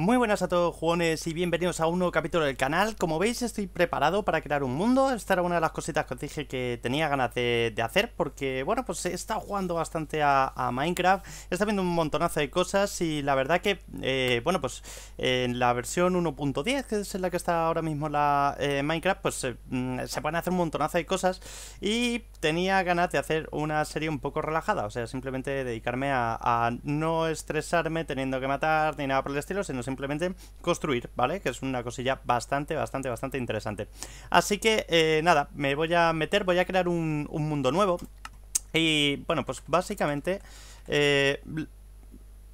Muy buenas a todos jugones y bienvenidos a un nuevo capítulo del canal Como veis estoy preparado para crear un mundo Esta era una de las cositas que os dije que tenía ganas de, hacer Porque bueno pues he estado jugando bastante a, Minecraft He estado viendo un montonazo de cosas y la verdad que eh, Bueno pues en la versión 1.10 que es en la que está ahora mismo la eh, Minecraft Pues eh, mm, se pueden hacer un montonazo de cosas Y tenía ganas de hacer una serie un poco relajada O sea simplemente dedicarme a, no estresarme teniendo que matar ni nada por el estilo Sino simplemente construir, ¿vale? Que es una cosilla bastante, bastante, bastante interesante. Así que, eh, nada, me voy a meter, voy a crear un, mundo nuevo. Y, bueno, pues básicamente... Eh,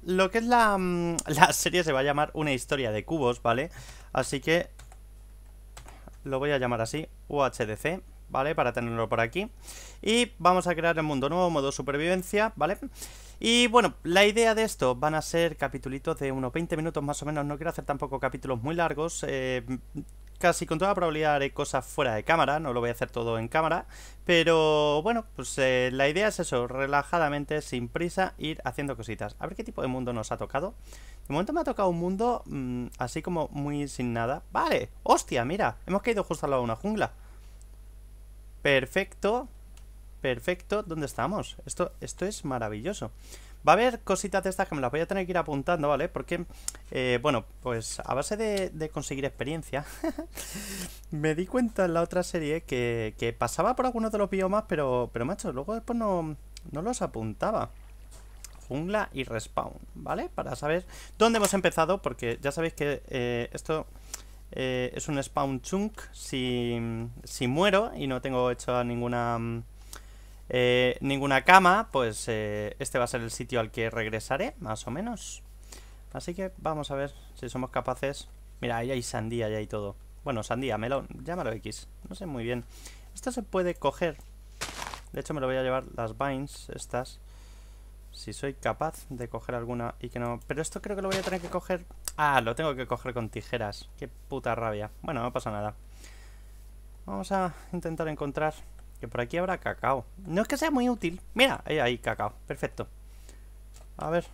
lo que es la, mm, la serie se va a llamar Una historia de cubos, ¿vale? Así que lo voy a llamar así, UHDC, ¿vale? Para tenerlo por aquí. Y vamos a crear el mundo nuevo, modo supervivencia, ¿vale? vale y bueno, la idea de esto van a ser capítulos de unos 20 minutos más o menos. No quiero hacer tampoco capítulos muy largos. Eh, casi con toda probabilidad haré cosas fuera de cámara, no lo voy a hacer todo en cámara, pero bueno, pues eh, la idea es eso, relajadamente, sin prisa, ir haciendo cositas. A ver qué tipo de mundo nos ha tocado. De momento me ha tocado un mundo mm, así como muy sin nada. Vale, hostia, mira, hemos caído justo al lado de una jungla. Perfecto perfecto dónde estamos. Esto, esto es maravilloso. Va a haber cositas de estas que me las voy a tener que ir apuntando, ¿vale? Porque, eh, bueno, pues a base de, conseguir experiencia, me di cuenta en la otra serie que, pasaba por algunos de los biomas, pero, pero macho, luego después no, no los apuntaba jungla y respawn, ¿vale? Para saber dónde hemos empezado, porque ya sabéis que eh, esto eh, es un spawn chunk. Si, si muero y no tengo hecho ninguna mm, eh, ninguna cama, pues eh, este va a ser el sitio al que regresaré, más o menos. Así que vamos a ver si somos capaces... Mira, ahí hay sandía, ya hay todo. Bueno, sandía, melón, llámalo X. No sé muy bien. Esto se puede coger. De hecho, me lo voy a llevar las vines, estas. Si soy capaz de coger alguna y que no... Pero esto creo que lo voy a tener que coger... Ah, lo tengo que coger con tijeras. Qué puta rabia. Bueno, no pasa nada. Vamos a intentar encontrar que por aquí habrá cacao. No es que sea muy útil. Mira, ahí hay cacao. Perfecto. A ver.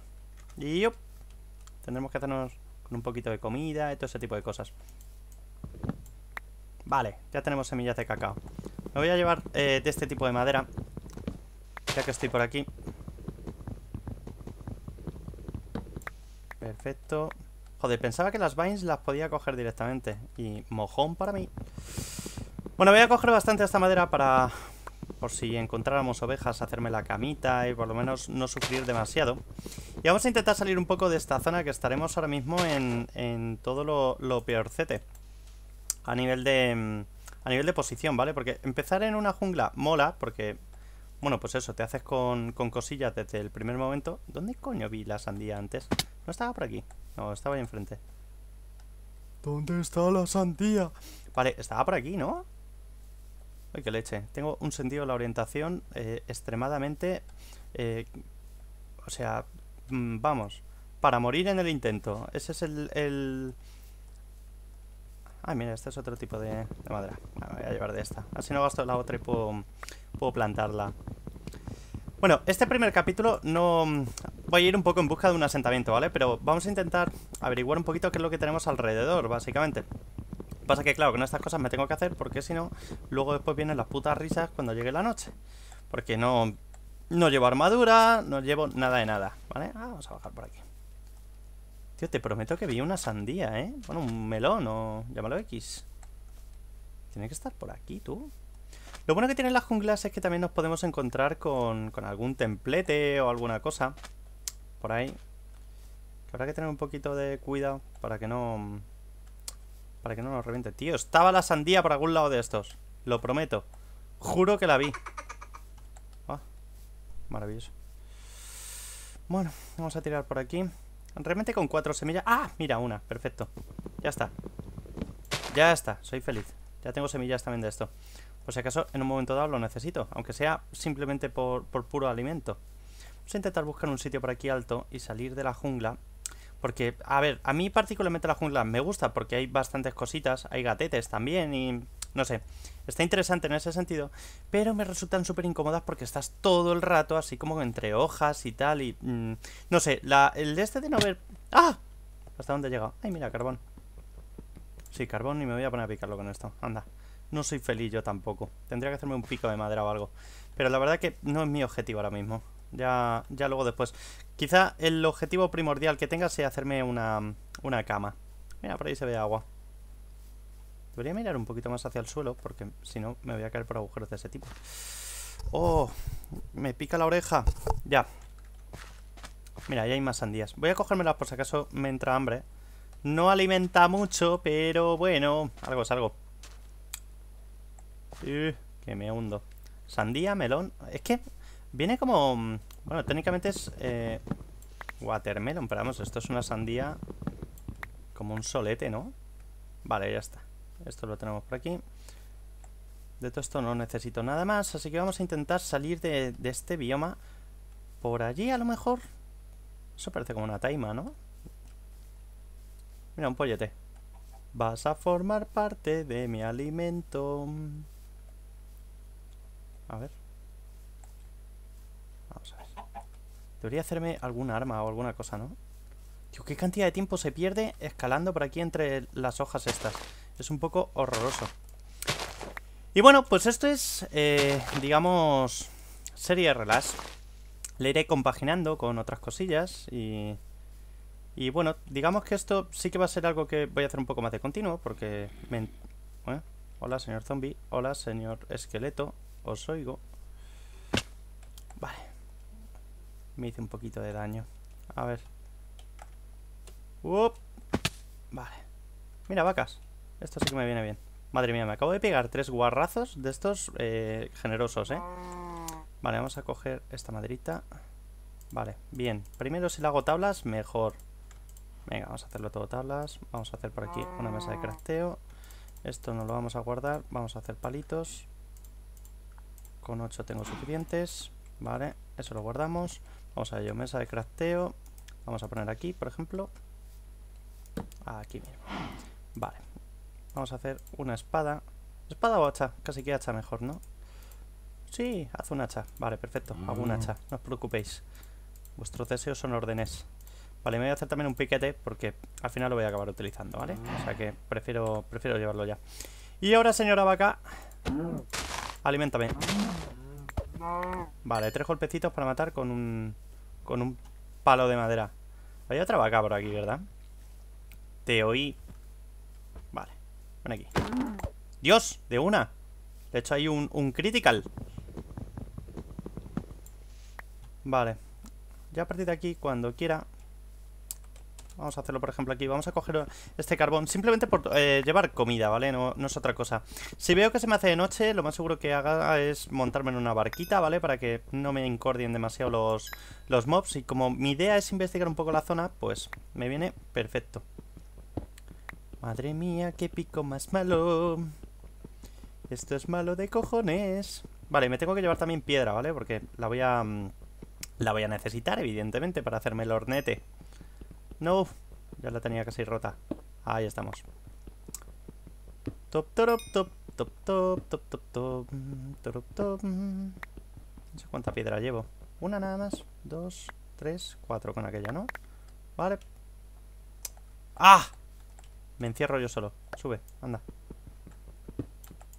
Y yo. Tendremos que hacernos con un poquito de comida y todo ese tipo de cosas. Vale, ya tenemos semillas de cacao. Me voy a llevar eh, de este tipo de madera. Ya que estoy por aquí. Perfecto. Joder, pensaba que las vines las podía coger directamente. Y mojón para mí. Bueno, voy a coger bastante esta madera para, por si encontráramos ovejas, hacerme la camita y por lo menos no sufrir demasiado. Y vamos a intentar salir un poco de esta zona que estaremos ahora mismo en, en todo lo, peorcete. A nivel de... A nivel de posición, ¿vale? Porque empezar en una jungla mola, porque... Bueno, pues eso, te haces con, con cosillas desde el primer momento. ¿Dónde coño vi la sandía antes? ¿No estaba por aquí? No, estaba ahí enfrente. ¿Dónde está la sandía? Vale, estaba por aquí, ¿no? Ay, qué leche. Tengo un sentido de la orientación eh, extremadamente... Eh, o sea, mm, vamos, para morir en el intento. Ese es el... el... Ah, mira, este es otro tipo de, madera. me voy a llevar de esta. Así no gasto la otra y puedo, puedo plantarla. Bueno, este primer capítulo no... Voy a ir un poco en busca de un asentamiento, ¿vale? Pero vamos a intentar averiguar un poquito qué es lo que tenemos alrededor, básicamente. Pasa que, claro, con estas cosas me tengo que hacer porque si no, luego después vienen las putas risas cuando llegue la noche. Porque no, no llevo armadura, no llevo nada de nada, ¿vale? Ah, vamos a bajar por aquí. Tío, te prometo que vi una sandía, ¿eh? Bueno, un melón o llámalo X. Tiene que estar por aquí, tú. Lo bueno que tienen las junglas es que también nos podemos encontrar con, con algún templete o alguna cosa. Por ahí. Que habrá que tener un poquito de cuidado para que no... Para que no nos reviente. Tío, estaba la sandía por algún lado de estos. Lo prometo. Juro que la vi. Ah, maravilloso. Bueno, vamos a tirar por aquí. Realmente con cuatro semillas. ¡Ah! Mira, una. Perfecto. Ya está. Ya está. Soy feliz. Ya tengo semillas también de esto. Por si acaso en un momento dado lo necesito. Aunque sea simplemente por, por puro alimento. Vamos a intentar buscar un sitio por aquí alto y salir de la jungla porque, a ver, a mí particularmente la jungla me gusta porque hay bastantes cositas, hay gatetes también y no sé, está interesante en ese sentido, pero me resultan súper incómodas porque estás todo el rato así como entre hojas y tal y... Mm, no sé, la, el este de no ver... ¡Ah! ¿Hasta dónde he llegado? ¡Ay, mira, carbón! Sí, carbón y me voy a poner a picarlo con esto, anda. No soy feliz yo tampoco, tendría que hacerme un pico de madera o algo, pero la verdad que no es mi objetivo ahora mismo. Ya, ya luego después. Quizá el objetivo primordial que tenga sea hacerme una, una cama. Mira, por ahí se ve agua. Debería mirar un poquito más hacia el suelo, porque si no me voy a caer por agujeros de ese tipo. ¡Oh! Me pica la oreja. Ya. Mira, ahí hay más sandías. Voy a cogérmelas por si acaso me entra hambre. No alimenta mucho, pero bueno, algo es algo. Uh, que me hundo. Sandía, melón. Es que Viene como... Mm, bueno, técnicamente es... Eh, watermelon, pero vamos, esto es una sandía... Como un solete, ¿no? Vale, ya está. Esto lo tenemos por aquí. De todo esto no necesito nada más, así que vamos a intentar salir de, de este bioma. Por allí, a lo mejor... Eso parece como una taima, ¿no? Mira, un pollete. Vas a formar parte de mi alimento. A ver. Debería hacerme algún arma o alguna cosa, ¿no? Tío, qué cantidad de tiempo se pierde escalando por aquí entre las hojas estas. Es un poco horroroso. Y bueno, pues esto es, eh, digamos, serie de relax. Le iré compaginando con otras cosillas y... Y bueno, digamos que esto sí que va a ser algo que voy a hacer un poco más de continuo porque... ¿eh? hola señor zombie, hola señor esqueleto, os oigo. Me hice un poquito de daño. A ver. Vale. Mira, vacas. Esto sí que me viene bien. Madre mía, me acabo de pegar tres guarrazos de estos eh, generosos, ¿eh? Vale, vamos a coger esta maderita. Vale, bien. Primero si la hago tablas, mejor. Venga, vamos a hacerlo todo tablas. Vamos a hacer por aquí una mesa de crafteo. Esto no lo vamos a guardar. Vamos a hacer palitos. Con ocho tengo suficientes. Vale, eso lo guardamos. Vamos a ello, mesa de crafteo. Vamos a poner aquí, por ejemplo. Aquí mismo. Vale. Vamos a hacer una espada. ¿Espada o hacha? Casi que hacha mejor, ¿no? Sí, haz un hacha. Vale, perfecto. Hago un mm. hacha. No os preocupéis. Vuestros deseos son órdenes. Vale, me voy a hacer también un piquete porque al final lo voy a acabar utilizando, ¿vale? O sea que prefiero, prefiero llevarlo ya. Y ahora, señora vaca, mm. alimentame. Vale, tres golpecitos para matar con un... Con un palo de madera. Hay otra vaca por aquí, ¿verdad? Te oí... Vale, ven aquí. ¡Dios! ¡De una! De hecho hay un, un critical. Vale. Ya a partir de aquí, cuando quiera, Vamos a hacerlo, por ejemplo, aquí. Vamos a coger este carbón simplemente por eh, llevar comida, ¿vale? No, no, es otra cosa. Si veo que se me hace de noche, lo más seguro que haga es montarme en una barquita, ¿vale? Para que no me incordien demasiado los, los mobs. Y como mi idea es investigar un poco la zona, pues me viene perfecto. Madre mía, qué pico más malo. Esto es malo de cojones. Vale, me tengo que llevar también piedra, ¿vale? Porque la voy a... Mm, la voy a necesitar, evidentemente, para hacerme el hornete. No, ya la tenía casi rota. Ahí estamos. Top, top, top, top, top, top, top, top, top, top. No sé cuánta piedra llevo. Una nada más. Dos, tres, cuatro con aquella, ¿no? Vale. ¡Ah! Me encierro yo solo. Sube, anda.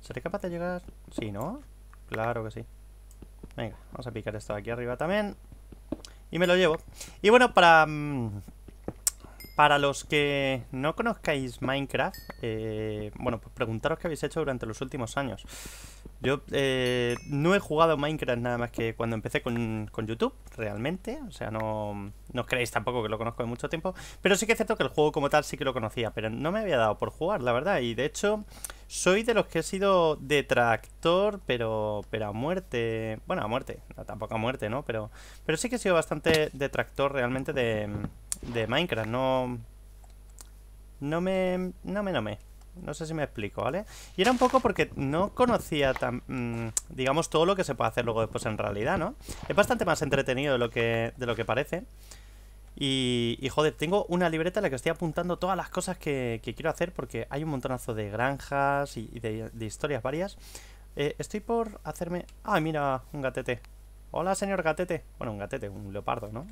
¿Seré capaz de llegar? Sí, ¿no? Claro que sí. Venga, vamos a picar esto de aquí arriba también. Y me lo llevo. Y bueno, para... Mm, para los que no conozcáis Minecraft, eh, bueno, pues preguntaros qué habéis hecho durante los últimos años. Yo eh, no he jugado Minecraft nada más que cuando empecé con, con YouTube, realmente. O sea, no, no os creéis tampoco que lo conozco de mucho tiempo. Pero sí que es cierto que el juego como tal sí que lo conocía, pero no me había dado por jugar, la verdad. Y de hecho, soy de los que he sido detractor, pero, pero a muerte. Bueno, a muerte, tampoco a muerte, ¿no? Pero, pero sí que he sido bastante detractor realmente de de Minecraft, no... No me... No me, no No sé si me explico, ¿vale? Y era un poco porque no conocía tan, mm, digamos todo lo que se puede hacer luego después en realidad, ¿no? Es bastante más entretenido de lo que, de lo que parece. Y, y joder, tengo una libreta en la que estoy apuntando todas las cosas que, quiero hacer porque hay un montonazo de granjas y, de, historias varias. Eh, estoy por hacerme... ¡Ah, mira! Un gatete. Hola, señor gatete. Bueno, un gatete, un leopardo, ¿no?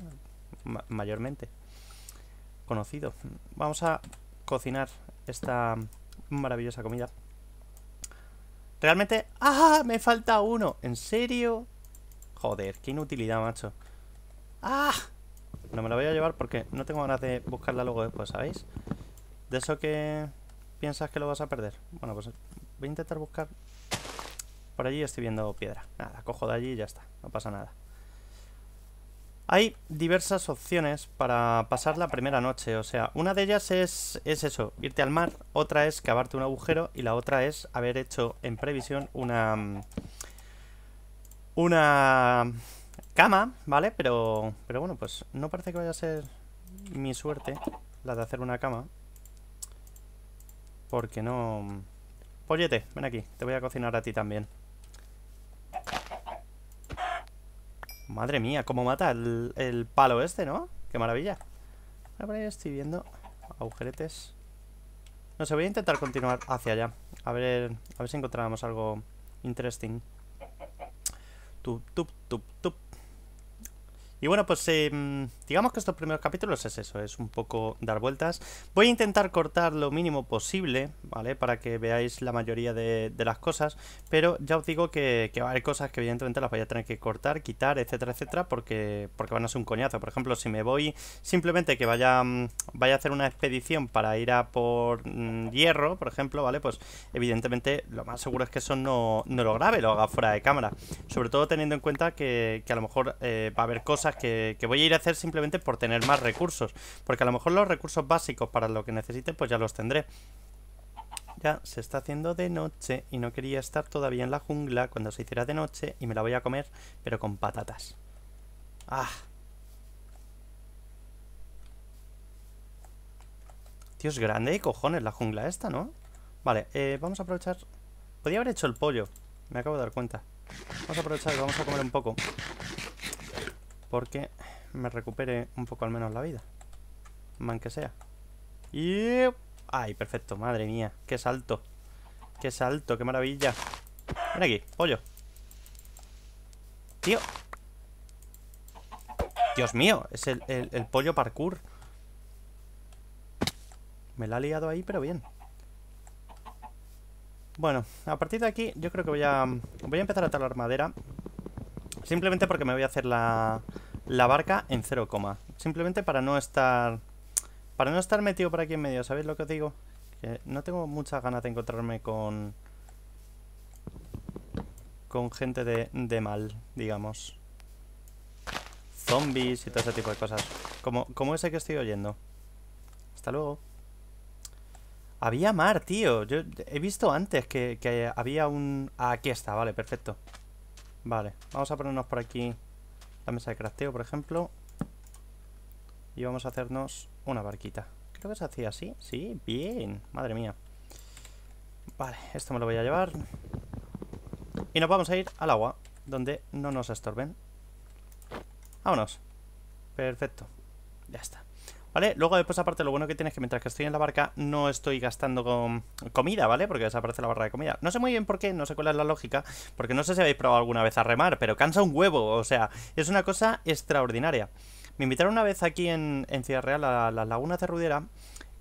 mayormente conocido. Vamos a cocinar esta maravillosa comida. Realmente... ¡Ah! Me falta uno. ¿En serio? Joder, qué inutilidad, macho. ¡Ah! No me lo voy a llevar porque no tengo ganas de buscarla luego después, ¿sabéis? De eso que piensas que lo vas a perder. Bueno, pues voy a intentar buscar... Por allí estoy viendo piedra. Nada, cojo de allí y ya está. No pasa nada. Hay diversas opciones para pasar la primera noche, o sea, una de ellas es, eso, irte al mar, otra es cavarte un agujero y la otra es haber hecho en previsión una... una... cama, ¿vale? Pero, pero bueno, pues no parece que vaya a ser mi suerte la de hacer una cama. Porque no... Pollete, ven aquí, te voy a cocinar a ti también. Madre mía, cómo mata el, palo este, ¿no? Qué maravilla. Ahora estoy viendo agujeretes. No sé, voy a intentar continuar hacia allá. A ver, a ver si encontramos algo interesting. Tup, tup, tup, tup. Y bueno, pues em, Digamos que estos primeros capítulos es eso, es un poco dar vueltas. Voy a intentar cortar lo mínimo posible, ¿vale? Para que veáis la mayoría de, las cosas, pero ya os digo que, que va a haber cosas que evidentemente las voy a tener que cortar, quitar, etcétera, etcétera, porque, porque van a ser un coñazo. Por ejemplo, si me voy simplemente que vaya, mm, vaya a hacer una expedición para ir a por mm, hierro, por ejemplo, ¿vale? Pues evidentemente lo más seguro es que eso no, lo grabe, lo haga fuera de cámara. Sobre todo teniendo en cuenta que, a lo mejor eh, va a haber cosas que, que voy a ir a hacer simplemente simplemente por tener más recursos. Porque a lo mejor los recursos básicos para lo que necesite, pues ya los tendré. Ya se está haciendo de noche y no quería estar todavía en la jungla cuando se hiciera de noche y me la voy a comer, pero con patatas. ¡Ah! Dios, grande y cojones la jungla esta, ¿no? Vale, eh, vamos a aprovechar... Podía haber hecho el pollo, me acabo de dar cuenta. Vamos a aprovechar y vamos a comer un poco. Porque me recupere un poco al menos la vida. Man que sea. Y... ¡Ay, perfecto! Madre mía, qué salto. Qué salto, qué maravilla. Ven aquí, pollo. Tío. Dios mío, es el, el, el pollo parkour. Me la ha liado ahí, pero bien. Bueno, a partir de aquí yo creo que voy a, voy a empezar a talar madera. Simplemente porque me voy a hacer la, la barca en 0, simplemente para no estar para no estar metido por aquí en medio, ¿sabéis lo que os digo? Que no tengo muchas ganas de encontrarme con con gente de, mal, digamos. Zombies y todo ese tipo de cosas. Como, como ese que estoy oyendo. Hasta luego. Había mar, tío. Yo he visto antes que, que había un... Ah, aquí está, vale, perfecto. Vale, vamos a ponernos por aquí la mesa de crafteo, por ejemplo. Y vamos a hacernos una barquita. Creo que se hacía así. Sí, bien. Madre mía. Vale, esto me lo voy a llevar. Y nos vamos a ir al agua, donde no nos estorben. Vámonos. Perfecto. Ya está. ¿Vale? Luego después aparte lo bueno que tiene es que mientras que estoy en la barca no estoy gastando con comida, ¿vale? Porque desaparece la barra de comida. No sé muy bien por qué, no sé cuál es la lógica, porque no sé si habéis probado alguna vez a remar, pero cansa un huevo, o sea, es una cosa extraordinaria. Me invitaron una vez aquí en, en Ciudad Real a las lagunas de Rudera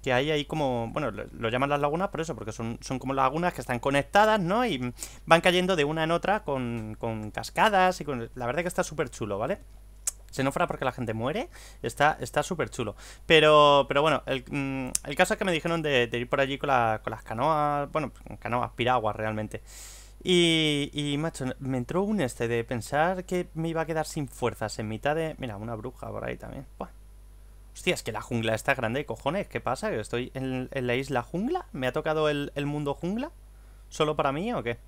que hay ahí como, bueno, lo, llaman las lagunas por eso, porque son, son como lagunas que están conectadas, ¿no? Y van cayendo de una en otra con, con cascadas y con... La verdad que está súper chulo, ¿vale? Si no fuera porque la gente muere, está súper chulo. Pero, pero bueno, el, mm, el, caso es que me dijeron de, ir por allí con, las canoas, bueno, canoas, piraguas realmente. Y, y, macho, me entró un este de pensar que me iba a quedar sin fuerzas en mitad de... Mira, una bruja por ahí también. Hostia, es que la jungla está grande, cojones. ¿Qué pasa? ¿Que estoy en, la isla jungla? ¿Me ha tocado el, el mundo jungla? ¿Solo para mí o qué?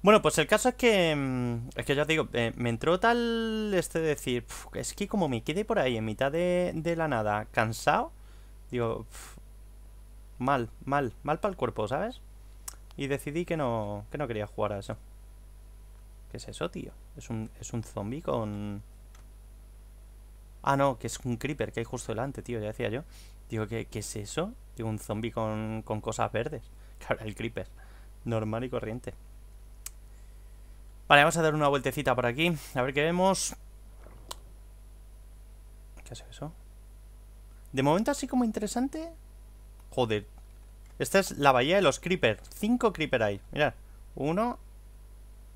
Bueno, pues el caso es que. Mm, es que ya os digo, eh, me entró tal. Este decir, es que como me quedé por ahí en mitad de, la nada, cansado, digo, mal, mal, mal para el cuerpo, ¿sabes? Y decidí que no, que no quería jugar a eso. ¿Qué es eso, tío? Es un, es un zombie con. Ah, no, que es un creeper que hay justo delante, tío, ya decía yo. Digo, ¿qué, qué es eso? Digo, un zombie con, con cosas verdes. Claro, el creeper. Normal y corriente. Vale, vamos a dar una vueltecita por aquí. A ver qué vemos. ¿Qué hace eso? De momento así como interesante. Joder. Esta es la bahía de los creeper. Cinco creeper hay. Mirad. Uno.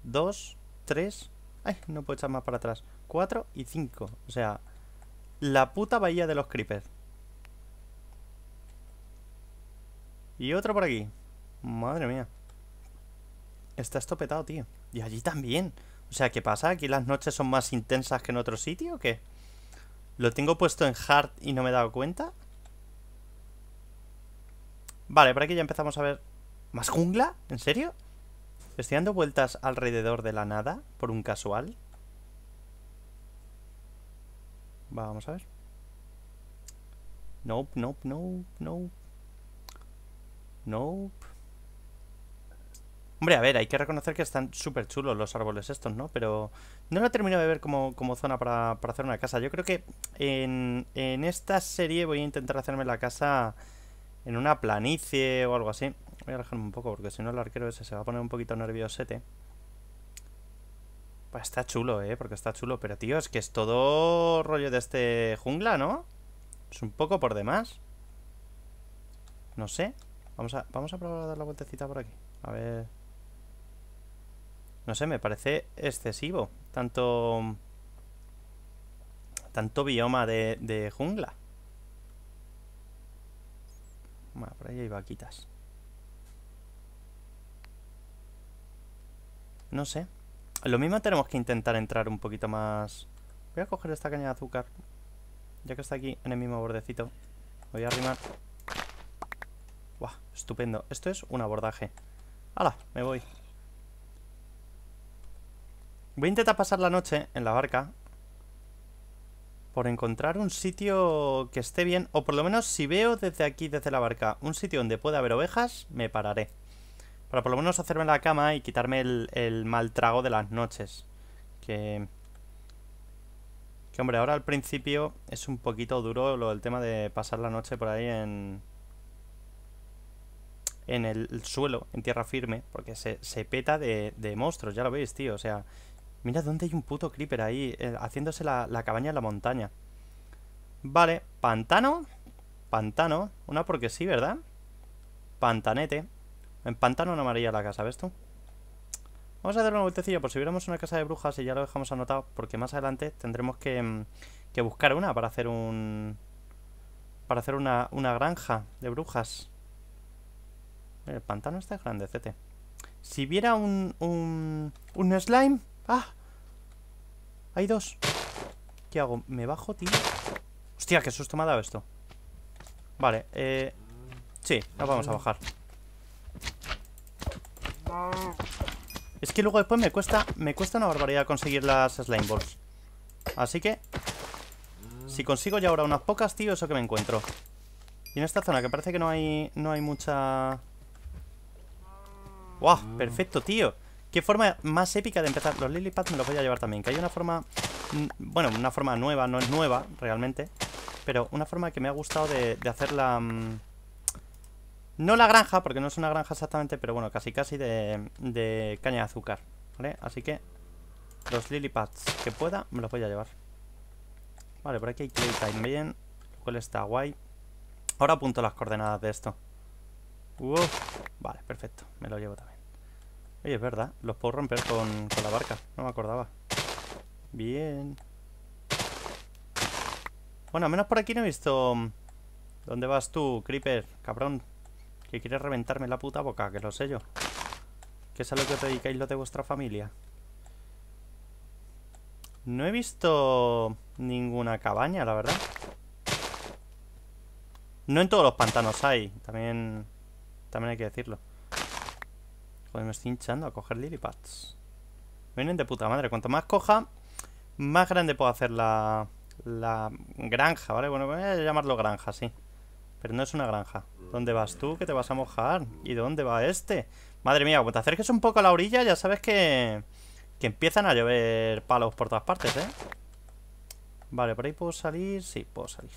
Dos. Tres. Ay, no puedo echar más para atrás. Cuatro y cinco. O sea, la puta bahía de los creeper. Y otro por aquí. Madre mía. Está estopetado, tío. Y allí también. O sea, ¿qué pasa? ¿Aquí las noches son más intensas que en otro sitio o qué? ¿Lo tengo puesto en hard y no me he dado cuenta? Vale, por aquí ya empezamos a ver... ¿Más jungla? ¿En serio? ¿Estoy dando vueltas alrededor de la nada por un casual? vamos a ver. No, no, no, no. No. Hombre, a ver, hay que reconocer que están súper chulos los árboles estos, ¿no? Pero no lo termino de ver como, zona para, para, hacer una casa. Yo creo que en, en esta serie voy a intentar hacerme la casa en una planicie o algo así. Voy a alejarme un poco porque si no el arquero ese se va a poner un poquito nerviosete. Pues está chulo, ¿eh? Porque está chulo. Pero, tío, es que es todo rollo de este jungla, ¿no? Es un poco por demás. No sé. Vamos a, vamos a probar a dar la vueltecita por aquí. A ver... No sé, me parece excesivo. Tanto. Tanto bioma de, jungla. Bueno, por ahí hay vaquitas. No sé. Lo mismo tenemos que intentar entrar un poquito más... Voy a coger esta caña de azúcar. Ya que está aquí en el mismo bordecito. Voy a arrimar. Buah, estupendo. Esto es un abordaje. ¡Hala! Me voy. Voy a intentar pasar la noche en la barca por encontrar un sitio que esté bien, o por lo menos si veo desde aquí, desde la barca, un sitio donde pueda haber ovejas, me pararé. Para por lo menos hacerme la cama y quitarme el, mal trago de las noches. Que... Que hombre, ahora al principio es un poquito duro lo del tema de pasar la noche por ahí en... En el, suelo, en tierra firme, porque se, peta de, de monstruos, ya lo veis, tío. O sea, Mira dónde hay un puto creeper ahí, eh, haciéndose la, cabaña en la montaña. Vale, pantano. Pantano. Una porque sí, ¿verdad? Pantanete. En pantano no amarilla la casa, ¿ves tú? Vamos a dar una vueltecilla por si viéramos una casa de brujas y ya lo dejamos anotado, porque más adelante tendremos que, mm, buscar una para hacer un... Para hacer una, granja de brujas. El pantano está grande, grandecete. Si viera un, un, un slime, ¡Ah! Hay dos. ¿Qué hago? ¿Me bajo, tío? Hostia, qué susto me ha dado esto. Vale, eh... Sí, nos vamos a bajar. Es que luego después me cuesta me cuesta una barbaridad conseguir las slime balls. Así que... Si consigo ya ahora unas pocas, tío, eso que me encuentro. Y en esta zona que parece que no hay no hay mucha... Perfecto, tío. ¿Qué forma más épica de empezar? Los lily me los voy a llevar también, que hay una forma... Mm, bueno, una forma nueva, no es nueva realmente, pero una forma que me ha gustado de, hacer la... Mm, no la granja, porque no es una granja exactamente, pero bueno, casi casi de, caña de azúcar, ¿vale? Así que los lily pads que pueda me los voy a llevar. Vale, por aquí hay clay también, lo cual está guay. Ahora apunto las coordenadas de esto. Uf, vale, perfecto, me lo llevo también. Oye, es verdad, los puedo romper con, la barca, no me acordaba. Bien. Bueno, al menos por aquí no he visto... Mm, ¿Dónde vas tú, Creeper? Cabrón. Que quieres reventarme la puta boca, que lo sé yo. ¿Qué es a lo que os dedicáis lo de vuestra familia. No he visto ninguna cabaña, la verdad. No en todos los pantanos hay. También, también hay que decirlo. Pues me estoy hinchando a coger pads. Vienen de puta madre. Cuanto más coja, más grande puedo hacer la, la granja, ¿vale? Bueno, voy a llamarlo granja, sí. Pero no es una granja. ¿Dónde vas tú? Que te vas a mojar. ¿Y dónde va este? Madre mía, cuando te acerques un poco a la orilla, ya sabes que, que empiezan a llover palos por todas partes, ¿eh? Vale, por ahí puedo salir. Sí, puedo salir.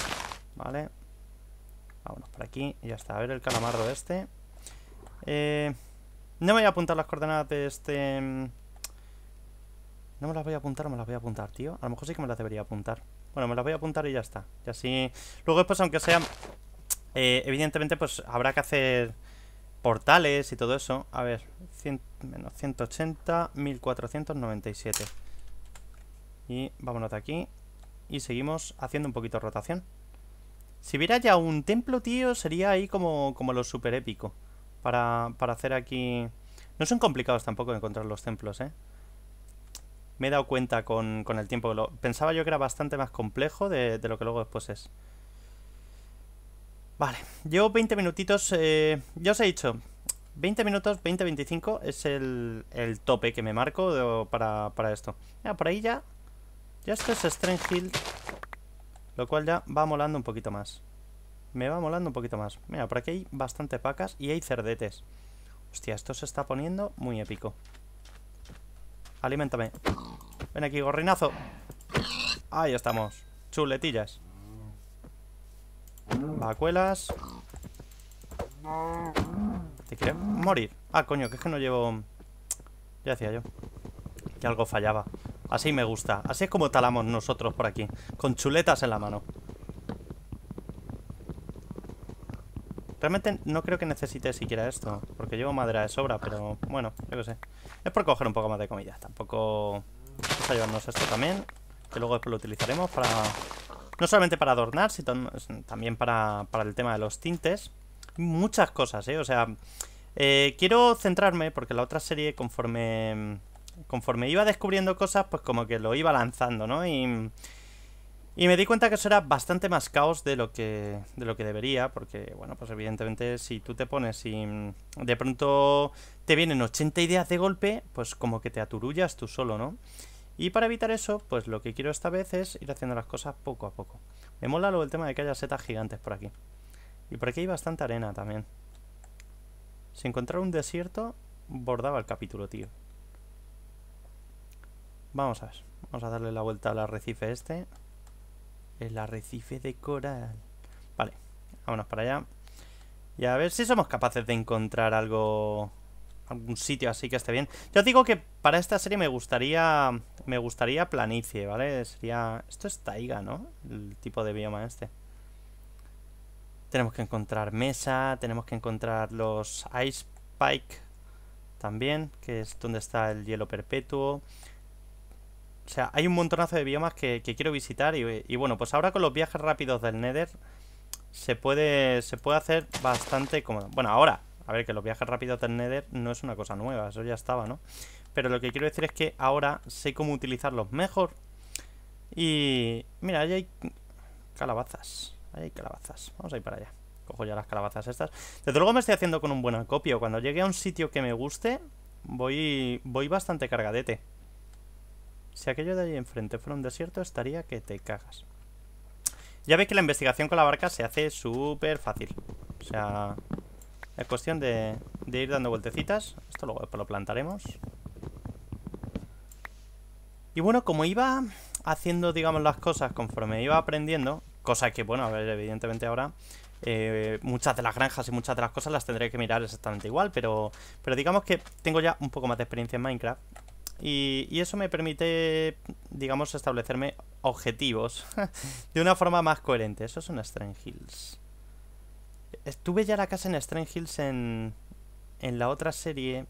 Vale. Vámonos por aquí. Y Ya está. A ver el calamarro este. Eh, no me voy a apuntar las coordenadas de este... Mm, no me las voy a apuntar, me las voy a apuntar, tío. A lo mejor sí que me las debería apuntar. Bueno, me las voy a apuntar y ya está. Y así... Luego pues aunque sea... Eh, evidentemente, pues habrá que hacer portales y todo eso. A ver, menos 180, 1497. Y vámonos de aquí. Y seguimos haciendo un poquito de rotación. Si hubiera ya un templo, tío, sería ahí como, como lo super épico para, hacer aquí... No son complicados tampoco encontrar los templos, ¿eh? Me he dado cuenta con, el tiempo. lo... Pensaba yo que era bastante más complejo de, lo que luego después es. Vale, llevo 20 minutitos. Eh, ya os he dicho, 20 minutos, 20-25 es el, el, tope que me marco para, para, esto. Ya, por ahí ya. Ya esto es Strange Hill. Lo cual ya va molando un poquito más me va molando un poquito más. Mira, por aquí hay bastante pacas y hay cerdetes. Hostia, esto se está poniendo muy épico. Aliméntame. Ven aquí, gorrinazo. Ahí estamos. Chuletillas. Vacuelas. ¿Te quieres morir? Ah, coño, que es que no llevo... Ya decía yo. Que algo fallaba. Así me gusta. Así es como talamos nosotros por aquí. Con chuletas en la mano. Realmente no creo que necesite siquiera esto, porque llevo madera de sobra, pero bueno, yo qué sé. Es por coger un poco más de comida, tampoco... Vamos a llevarnos esto también, que luego después lo utilizaremos para... No solamente para adornar, sino también para, para el tema de los tintes. Muchas cosas, ¿eh? O sea, eh, quiero centrarme, porque la otra serie, conforme conforme iba descubriendo cosas, pues como que lo iba lanzando, ¿no? Y y me di cuenta que eso era bastante más caos de lo que, de lo que debería, porque, bueno, pues evidentemente si tú te pones y de pronto te vienen 80 ideas de golpe, pues como que te aturullas tú solo, ¿no? Y para evitar eso, pues lo que quiero esta vez es ir haciendo las cosas poco a poco. Me mola lo del tema de que haya setas gigantes por aquí. Y por aquí hay bastante arena también. Si encontrar un desierto, bordaba el capítulo, tío. Vamos a ver. Vamos a darle la vuelta al arrecife este. El arrecife de coral. Vale, vámonos para allá. Y a ver si somos capaces de encontrar algo... Algún sitio así que esté bien. Yo digo que para esta serie me gustaría... Me gustaría planicie, ¿vale? Sería... Esto es taiga, ¿no? El tipo de bioma este. Tenemos que encontrar mesa. Tenemos que encontrar los ice pike. También, que es donde está el hielo perpetuo. O sea, hay un montonazo de biomas que, quiero visitar y, bueno, pues ahora con los viajes rápidos del Nether se puede, se puede hacer bastante cómodo. Bueno, ahora, a ver, que los viajes rápidos del Nether no es una cosa nueva, eso ya estaba, ¿no? Pero lo que quiero decir es que ahora sé cómo utilizarlos mejor. Y mira, ahí hay calabazas, ahí hay calabazas, vamos a ir para allá. Cojo ya las calabazas estas. Desde luego me estoy haciendo con un buen acopio. Cuando llegue a un sitio que me guste, voy, voy bastante cargadete. Si aquello de allí enfrente fuera un desierto, estaría que te cagas. Ya veis que la investigación con la barca se hace súper fácil. O sea, es cuestión de, ir dando vueltecitas. Esto luego lo plantaremos. Y bueno, como iba haciendo, digamos, las cosas conforme iba aprendiendo, cosa que, bueno, a ver, evidentemente ahora eh, muchas de las granjas y muchas de las cosas las tendré que mirar exactamente igual, pero, pero digamos que tengo ya un poco más de experiencia en Minecraft y, eso me permite, digamos, establecerme objetivos de una forma más coherente. Eso es son Strange Hills. Estuve ya la casa en Strange Hills en, en la otra serie.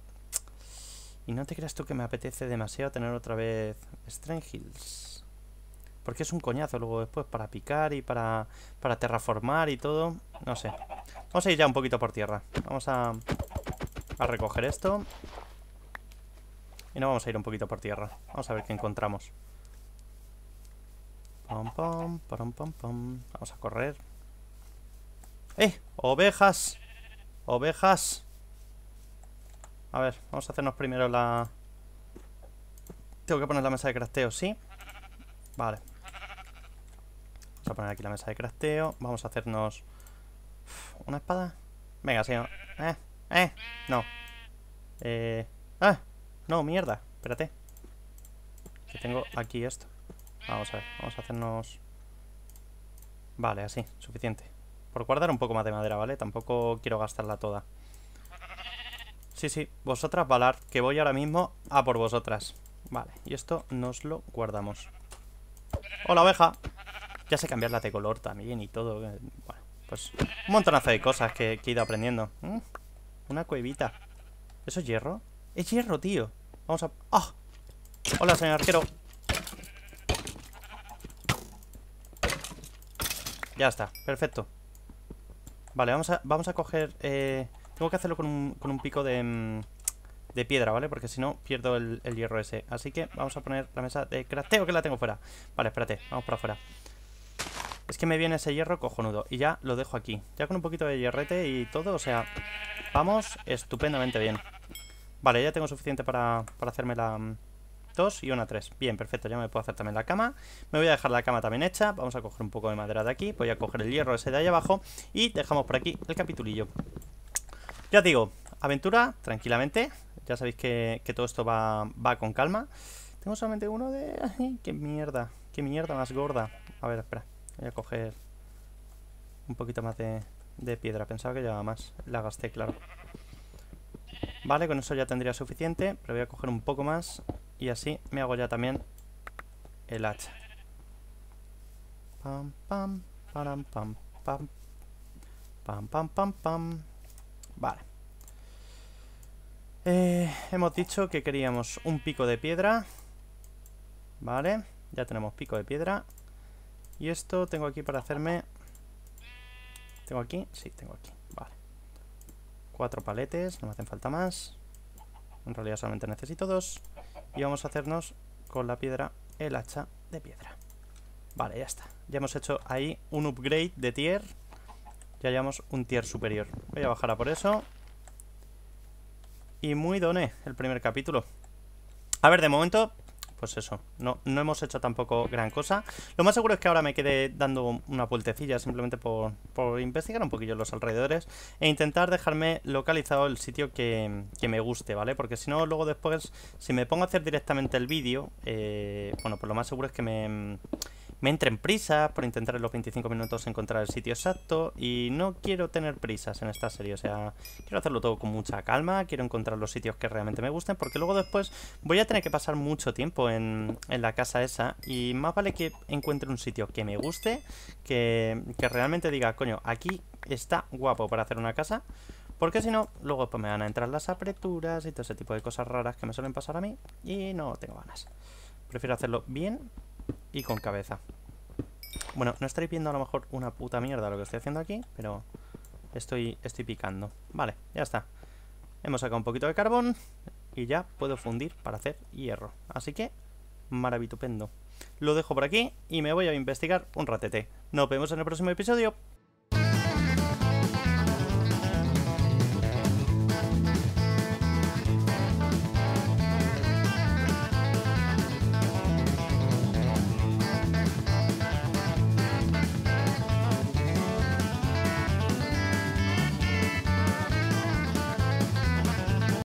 Y no te creas tú que me apetece demasiado tener otra vez Strange Hills. Porque es un coñazo luego después para picar y para, para terraformar y todo. No sé. Vamos a ir ya un poquito por tierra. Vamos a, a recoger esto. Y nos vamos a ir un poquito por tierra. Vamos a ver qué encontramos. Pom, pom, pom, Vamos a correr. ¡Eh! ¡Ovejas! ¡Ovejas! A ver, vamos a hacernos primero la... Tengo que poner la mesa de crafteo, ¿sí? Vale. Vamos a poner aquí la mesa de crafteo. Vamos a hacernos... ¿Una espada? Venga, sí. Eh, eh, no. Eh... ¡Eh! No, mierda, espérate. tengo aquí esto. Vamos a ver, vamos a hacernos... Vale, así, suficiente. Por guardar un poco más de madera, ¿vale? Tampoco quiero gastarla toda. Sí, sí, vosotras balar, que voy ahora mismo a por vosotras. Vale, y esto nos lo guardamos. ¡Hola, oveja! Ya sé cambiarla de color también y todo. Eh, bueno, pues un montonazo de cosas que, he ido aprendiendo. ¿Mm? Una cuevita. ¿Eso es hierro? Es hierro, tío. Vamos a... ¡Ah! Hola, señor arquero. Ya está, perfecto. Vale, vamos a, vamos a coger... Eh, tengo que hacerlo con un, con un pico de, mm, de, piedra, ¿vale? Porque si no, pierdo el, hierro ese. Así que vamos a poner la mesa de crafteo que la tengo fuera. Vale, espérate, vamos para afuera. Es que me viene ese hierro cojonudo. Y ya lo dejo aquí. Ya con un poquito de hierrete y todo, o sea... Vamos estupendamente bien. Vale, ya tengo suficiente para, para hacerme la 2 mm, y una 3. Bien, perfecto, ya me puedo hacer también la cama. Me voy a dejar la cama también hecha. Vamos a coger un poco de madera de aquí. Voy a coger el hierro ese de ahí abajo. Y dejamos por aquí el capitulillo. Ya os digo, aventura, tranquilamente. Ya sabéis que, que todo esto va, va, con calma. Tengo solamente uno de... Ay, ¡Qué mierda! ¡Qué mierda más gorda! A ver, espera. Voy a coger un poquito más de, de piedra. Pensaba que llevaba más. La gasté, claro. Vale, con eso ya tendría suficiente, pero voy a coger un poco más y así me hago ya también el hacha. Pam, pam, pam, pam, pam. Pam, pam, pam, pam. Vale. Eh, hemos dicho que queríamos un pico de piedra. Vale, ya tenemos pico de piedra. Y esto tengo aquí para hacerme... ¿Tengo aquí? Sí, tengo aquí. Vale. Cuatro paletes, no me hacen falta más. En realidad solamente necesito dos. Y vamos a hacernos con la piedra el hacha de piedra. Vale, ya está. Ya hemos hecho ahí un upgrade de tier. Ya llevamos un tier superior. Voy a bajar a por eso. Y muy doné el primer capítulo. A ver, de momento pues eso, no, no hemos hecho tampoco gran cosa. Lo más seguro es que ahora me quede dando una vueltecilla simplemente por, por investigar un poquillo los alrededores e intentar dejarme localizado el sitio que, que me guste, ¿vale? Porque si no, luego después, si me pongo a hacer directamente el vídeo, eh, bueno, pues lo más seguro es que me... Me entre en prisa por intentar en los 25 minutos encontrar el sitio exacto y no quiero tener prisas en esta serie, o sea, quiero hacerlo todo con mucha calma, quiero encontrar los sitios que realmente me gusten porque luego después voy a tener que pasar mucho tiempo en, en la casa esa y más vale que encuentre un sitio que me guste, que, realmente diga, coño, aquí está guapo para hacer una casa porque si no, luego pues me van a entrar las apreturas y todo ese tipo de cosas raras que me suelen pasar a mí y no tengo ganas. Prefiero hacerlo bien y con cabeza. Bueno, no estoy viendo a lo mejor una puta mierda lo que estoy haciendo aquí, pero estoy, estoy picando. Vale, ya está. Hemos sacado un poquito de carbón y ya puedo fundir para hacer hierro. Así que, maravitupendo. Lo dejo por aquí y me voy a investigar un ratete. Nos vemos en el próximo episodio.